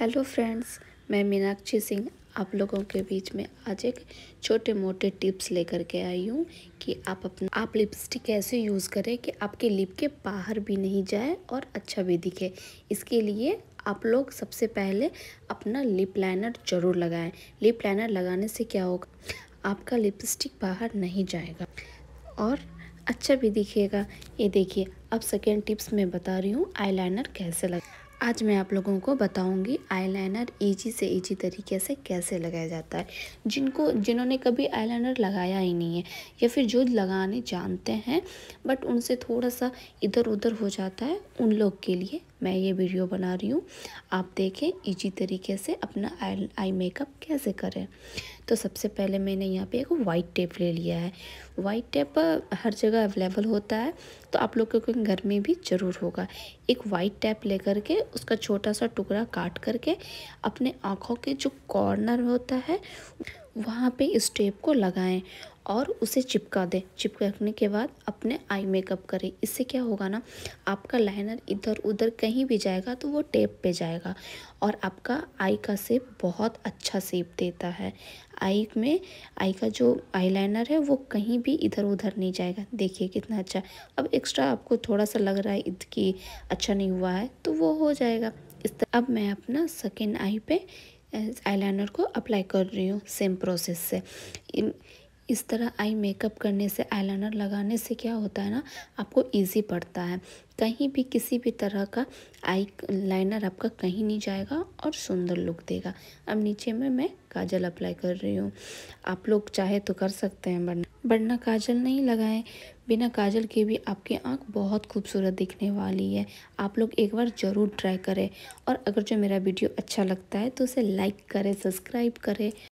hello friends मैं मीनाक्षी सिंह आप लोगों के बीच में आज एक छोटे मोटे टिप्स लेकर के आई हूँ कि आप अपना आप लिपस्टिक कैसे यूज़ करें कि आपके लिप के बाहर भी नहीं जाए और अच्छा भी दिखे इसके लिए आप लोग सबसे पहले अपना लिप लाइनर ज़रूर लगाएं लिप लाइनर लगाने से क्या होगा आपका लिपस्टिक बाहर नहीं जाएगा और अच्छा भी दिखेगा ये देखिए अब सेकेंड टिप्स मैं बता रही हूँ आई कैसे लगा आज मैं आप लोगों को बताऊंगी आईलाइनर ईजी से ईजी तरीके से कैसे लगाया जाता है जिनको जिन्होंने कभी आईलाइनर लगाया ही नहीं है या फिर जो लगाने जानते हैं बट उनसे थोड़ा सा इधर उधर हो जाता है उन लोग के लिए मैं ये वीडियो बना रही हूँ आप देखें ईजी तरीके से अपना आई आई मेकअप कैसे करें तो सबसे पहले मैंने यहाँ पे एक वाइट टेप ले लिया है वाइट टेप हर जगह अवेलेबल होता है तो आप लोग के घर में भी ज़रूर होगा एक वाइट टेप ले करके उसका छोटा सा टुकड़ा काट करके अपने आँखों के जो कॉर्नर होता है वहाँ पे टेप को लगाएं और उसे चिपका दें चिपकाने के बाद अपने आई मेकअप करें इससे क्या होगा ना आपका लाइनर इधर उधर कहीं भी जाएगा तो वो टेप पे जाएगा और आपका आई का सेप बहुत अच्छा सेप देता है आई में आई का जो आईलाइनर है वो कहीं भी इधर उधर नहीं जाएगा देखिए कितना अच्छा अब एक्स्ट्रा आपको थोड़ा सा लग रहा है कि अच्छा नहीं हुआ है तो वो हो जाएगा इस तरह अब मैं अपना सेकेंड आई पे आईलाइनर को अप्लाई कर रही हूँ सेम प्रोसेस से इस तरह आई मेकअप करने से आईलाइनर लगाने से क्या होता है ना आपको इजी पड़ता है कहीं भी किसी भी तरह का आई लाइनर आपका कहीं नहीं जाएगा और सुंदर लुक देगा अब नीचे में मैं काजल अप्लाई कर रही हूँ आप लोग चाहे तो कर सकते हैं बट वरना काजल नहीं लगाएं बिना काजल के भी आपकी आंख बहुत खूबसूरत दिखने वाली है आप लोग एक बार ज़रूर ट्राई करें और अगर जो मेरा वीडियो अच्छा लगता है तो उसे लाइक करें सब्सक्राइब करें